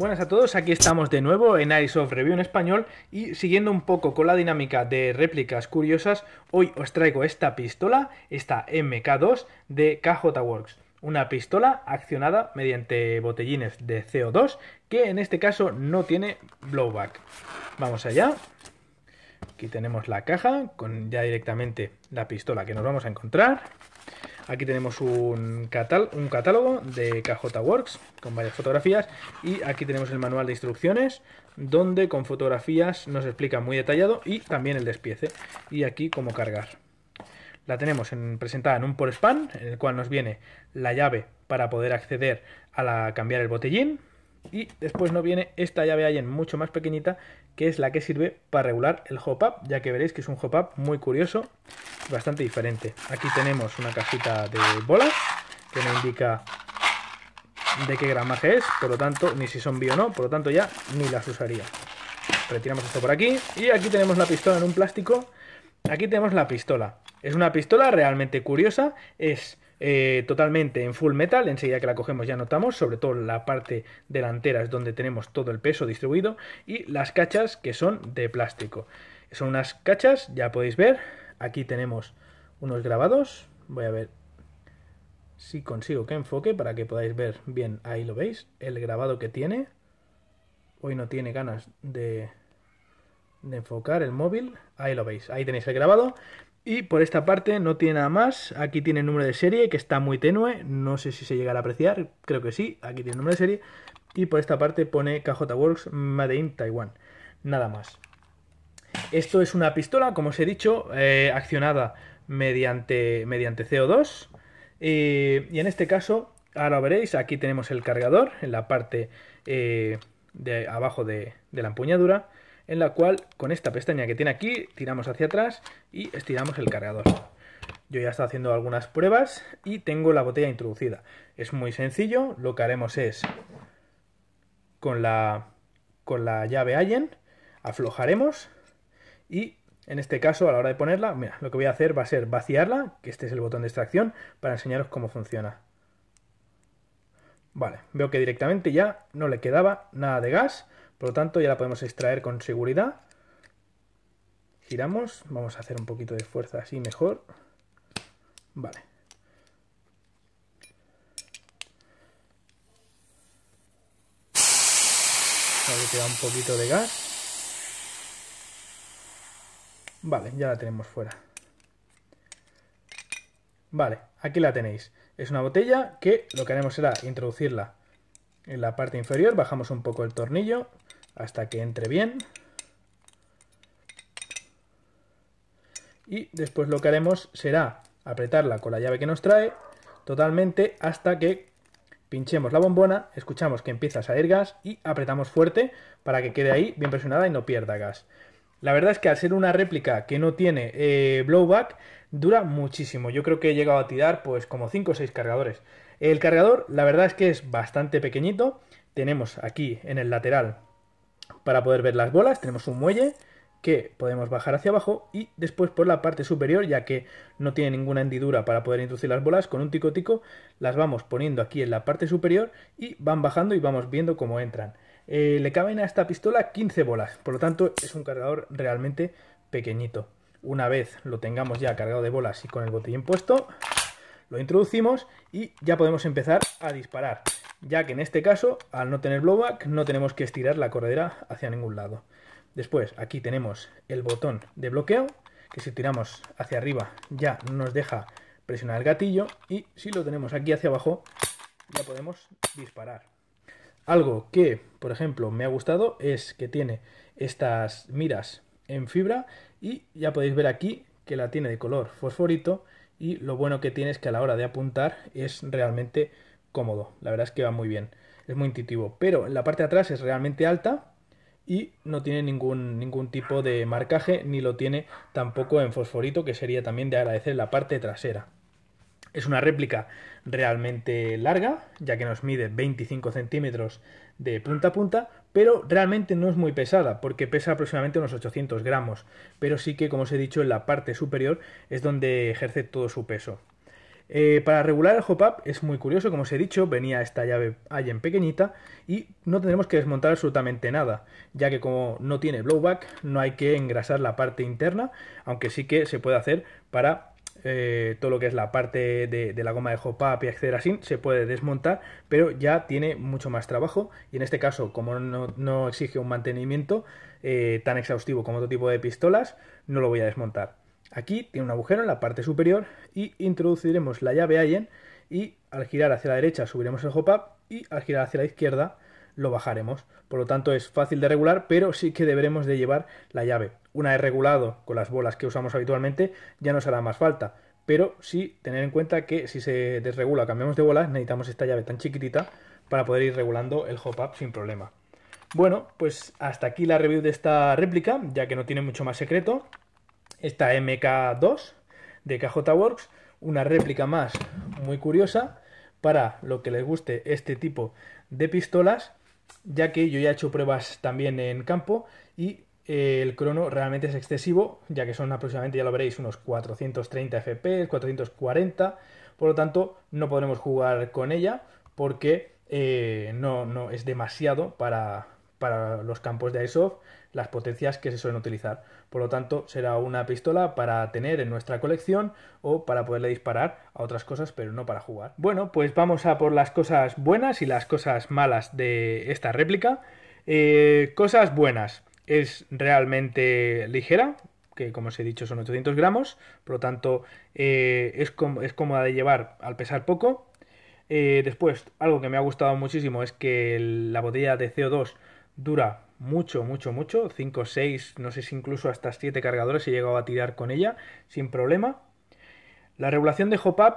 Buenas a todos, aquí estamos de nuevo en Eyes of Review en español y siguiendo un poco con la dinámica de réplicas curiosas, hoy os traigo esta pistola, esta MK2 de KJ Works. Una pistola accionada mediante botellines de CO2 que en este caso no tiene blowback. Vamos allá. Aquí tenemos la caja con ya directamente la pistola que nos vamos a encontrar. Aquí tenemos un, catálogo de KJ Works con varias fotografías y aquí tenemos el manual de instrucciones donde con fotografías nos explica muy detallado y también el despiece y aquí cómo cargar. La tenemos en, presentada en un por en el cual nos viene la llave para poder acceder a la, cambiar el botellín, y después no viene esta llave Allen mucho más pequeñita, que es la que sirve para regular el hop-up, ya que veréis que es un hop-up muy curioso, bastante diferente. Aquí tenemos una cajita de bolas, que me indica de qué gramaje es, por lo tanto, ni si son bio o no, por lo tanto ya ni las usaría. Retiramos esto por aquí, y aquí tenemos la pistola en un plástico, aquí tenemos la pistola. Es una pistola realmente curiosa, es eh, totalmente en full metal. Enseguida que la cogemos ya notamos, sobre todo la parte delantera es donde tenemos todo el peso distribuido y las cachas que son de plástico. Son unas cachas, ya podéis ver. Aquí tenemos unos grabados. Voy a ver si consigo que enfoque para que podáis ver bien. Ahí lo veis, el grabado que tiene. Hoy no tiene ganas de, de enfocar el móvil. Ahí lo veis, ahí tenéis el grabado. Y por esta parte no tiene nada más. Aquí tiene el número de serie, que está muy tenue. No sé si se llegará a apreciar. Creo que sí. Aquí tiene el número de serie. Y por esta parte pone KJ Works Made in Taiwan. Nada más. Esto es una pistola, como os he dicho, eh, accionada mediante, mediante CO2. Eh, y en este caso, ahora veréis, aquí tenemos el cargador en la parte eh, de abajo de la empuñadura en la cual con esta pestaña que tiene aquí tiramos hacia atrás y estiramos el cargador. Yo ya he haciendo algunas pruebas y tengo la botella introducida. Es muy sencillo, lo que haremos es con la, con la llave Allen aflojaremos y en este caso a la hora de ponerla, mira, lo que voy a hacer va a ser vaciarla, que este es el botón de extracción, para enseñaros cómo funciona. Vale, veo que directamente ya no le quedaba nada de gas, por lo tanto, ya la podemos extraer con seguridad. Giramos, vamos a hacer un poquito de fuerza así mejor. Vale. que queda un poquito de gas. Vale, ya la tenemos fuera. Vale, aquí la tenéis. Es una botella que lo que haremos será introducirla en la parte inferior, bajamos un poco el tornillo hasta que entre bien. Y después lo que haremos será apretarla con la llave que nos trae totalmente hasta que pinchemos la bombona, escuchamos que empieza a salir gas y apretamos fuerte para que quede ahí bien presionada y no pierda gas. La verdad es que al ser una réplica que no tiene eh, blowback, dura muchísimo. Yo creo que he llegado a tirar pues como 5 o 6 cargadores. El cargador, la verdad es que es bastante pequeñito. Tenemos aquí en el lateral, para poder ver las bolas, tenemos un muelle que podemos bajar hacia abajo y después por la parte superior, ya que no tiene ninguna hendidura para poder introducir las bolas, con un tico tico las vamos poniendo aquí en la parte superior y van bajando y vamos viendo cómo entran. Eh, le caben a esta pistola 15 bolas, por lo tanto es un cargador realmente pequeñito. Una vez lo tengamos ya cargado de bolas y con el botellín puesto, lo introducimos y ya podemos empezar a disparar, ya que en este caso, al no tener blowback, no tenemos que estirar la corredera hacia ningún lado. Después, aquí tenemos el botón de bloqueo, que si tiramos hacia arriba ya nos deja presionar el gatillo y si lo tenemos aquí hacia abajo ya podemos disparar. Algo que, por ejemplo, me ha gustado es que tiene estas miras en fibra y ya podéis ver aquí que la tiene de color fosforito y lo bueno que tiene es que a la hora de apuntar es realmente cómodo. La verdad es que va muy bien, es muy intuitivo. Pero la parte de atrás es realmente alta y no tiene ningún, ningún tipo de marcaje ni lo tiene tampoco en fosforito, que sería también de agradecer la parte trasera. Es una réplica realmente larga, ya que nos mide 25 centímetros de punta a punta, pero realmente no es muy pesada, porque pesa aproximadamente unos 800 gramos, pero sí que, como os he dicho, en la parte superior es donde ejerce todo su peso. Eh, para regular el hop-up es muy curioso, como os he dicho, venía esta llave Allen pequeñita y no tendremos que desmontar absolutamente nada, ya que como no tiene blowback no hay que engrasar la parte interna, aunque sí que se puede hacer para eh, todo lo que es la parte de, la goma de hop-up y acceder así, se puede desmontar, pero ya tiene mucho más trabajo y en este caso, como no, no exige un mantenimiento eh, tan exhaustivo como otro tipo de pistolas, no lo voy a desmontar. Aquí tiene un agujero en la parte superior y introduciremos la llave Allen y al girar hacia la derecha subiremos el hop-up y al girar hacia la izquierda lo bajaremos. Por lo tanto es fácil de regular, pero sí que deberemos de llevar la llave. Una vez regulado con las bolas que usamos habitualmente, ya nos hará más falta. Pero sí tener en cuenta que si se desregula cambiamos de bolas, necesitamos esta llave tan chiquitita para poder ir regulando el hop-up sin problema. Bueno, pues hasta aquí la review de esta réplica, ya que no tiene mucho más secreto. Esta MK2 de KJ Works, una réplica más muy curiosa para lo que les guste este tipo de pistolas ya que yo ya he hecho pruebas también en campo y eh, el crono realmente es excesivo, ya que son aproximadamente, ya lo veréis, unos 430 FPS, 440, por lo tanto no podremos jugar con ella porque eh, no, no es demasiado para, para los campos de airsoft las potencias que se suelen utilizar. Por lo tanto, será una pistola para tener en nuestra colección o para poderle disparar a otras cosas, pero no para jugar. Bueno, pues vamos a por las cosas buenas y las cosas malas de esta réplica. Eh, cosas buenas. Es realmente ligera, que como os he dicho son 800 gramos, por lo tanto eh, es, cómoda de llevar al pesar poco. Eh, después, algo que me ha gustado muchísimo es que la botella de CO2 dura mucho, mucho, mucho, 5, 6, no sé si incluso hasta 7 cargadores he llegado a tirar con ella sin problema. La regulación de hop-up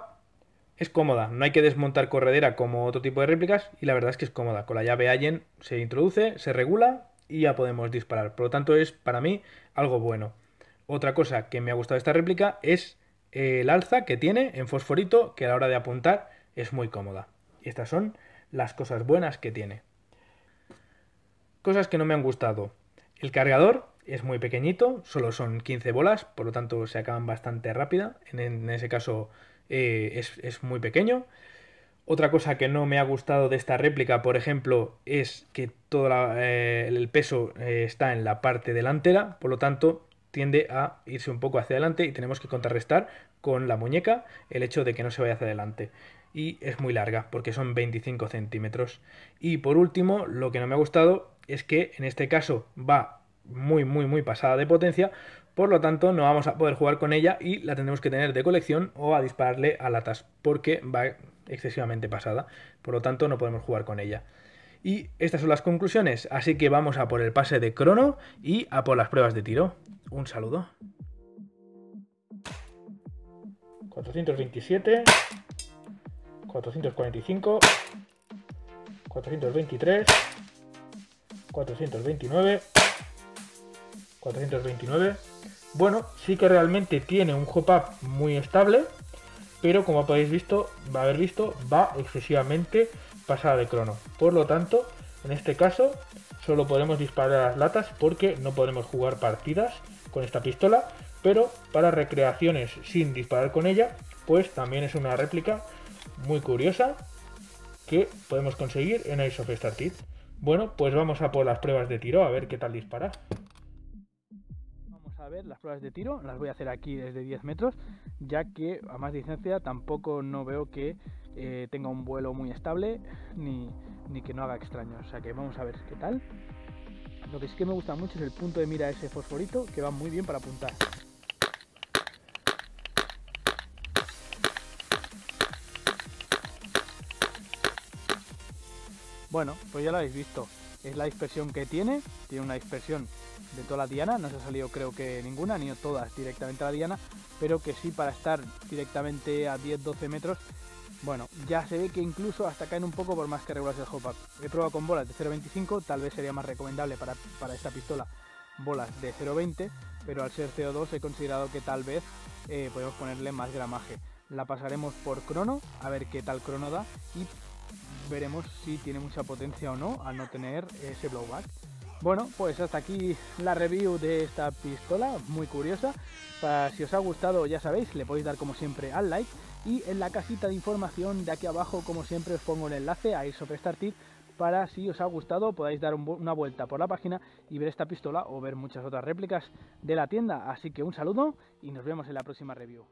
es cómoda, no hay que desmontar corredera como otro tipo de réplicas y la verdad es que es cómoda. Con la llave Allen se introduce, se regula y ya podemos disparar. Por lo tanto es para mí algo bueno. Otra cosa que me ha gustado de esta réplica es eh, el alza que tiene en fosforito que a la hora de apuntar es muy cómoda. Y estas son las cosas buenas que tiene. Cosas que no me han gustado. El cargador es muy pequeñito, solo son 15 bolas, por lo tanto se acaban bastante rápida. En, ese caso eh, es, muy pequeño. Otra cosa que no me ha gustado de esta réplica, por ejemplo, es que todo eh, el peso eh, está en la parte delantera, por lo tanto tiende a irse un poco hacia adelante y tenemos que contrarrestar con la muñeca el hecho de que no se vaya hacia adelante. Y es muy larga, porque son 25 centímetros. Y por último, lo que no me ha gustado es que en este caso va muy, muy, muy pasada de potencia, por lo tanto no vamos a poder jugar con ella y la tendremos que tener de colección o a dispararle a latas, porque va excesivamente pasada, por lo tanto no podemos jugar con ella. Y estas son las conclusiones, así que vamos a por el pase de crono y a por las pruebas de tiro. Un saludo. 427, 445, 423. 429. 429. Bueno, sí que realmente tiene un hop-up muy estable, pero como podéis visto, va a haber visto, va excesivamente pasada de crono. Por lo tanto, en este caso, solo podemos disparar las latas porque no podemos jugar partidas con esta pistola, pero para recreaciones sin disparar con ella, pues también es una réplica muy curiosa que podemos conseguir en Ace of Started. Bueno, pues vamos a por las pruebas de tiro, a ver qué tal dispara. Vamos a ver las pruebas de tiro, las voy a hacer aquí desde 10 metros, ya que a más distancia tampoco no veo que eh, tenga un vuelo muy estable ni, que no haga extraño. O sea que vamos a ver qué tal. Lo que sí que me gusta mucho es el punto de mira ese fosforito, que va muy bien para apuntar. Bueno, pues ya lo habéis visto. Es la dispersión que tiene. Tiene una dispersión de toda la diana. No se ha salido creo que ninguna, ni todas directamente a la diana. Pero que sí para estar directamente a 10-12 metros. Bueno, ya se ve que incluso hasta caen un poco por más que regularse el hop-up. He probado con bolas de 0.25. Tal vez sería más recomendable para, esta pistola bolas de 0.20. Pero al ser CO2 he considerado que tal vez eh, podemos ponerle más gramaje la pasaremos por crono, a ver qué tal crono da y veremos si tiene mucha potencia o no al no tener ese blowback. Bueno, pues hasta aquí la review de esta pistola, muy curiosa. si os ha gustado, ya sabéis, le podéis dar como siempre al like. Y en la casita de información de aquí abajo, como siempre, os pongo el enlace a Airsoft Started para si os ha gustado podáis dar una vuelta por la página y ver esta pistola o ver muchas otras réplicas de la tienda. Así que un saludo y nos vemos en la próxima review.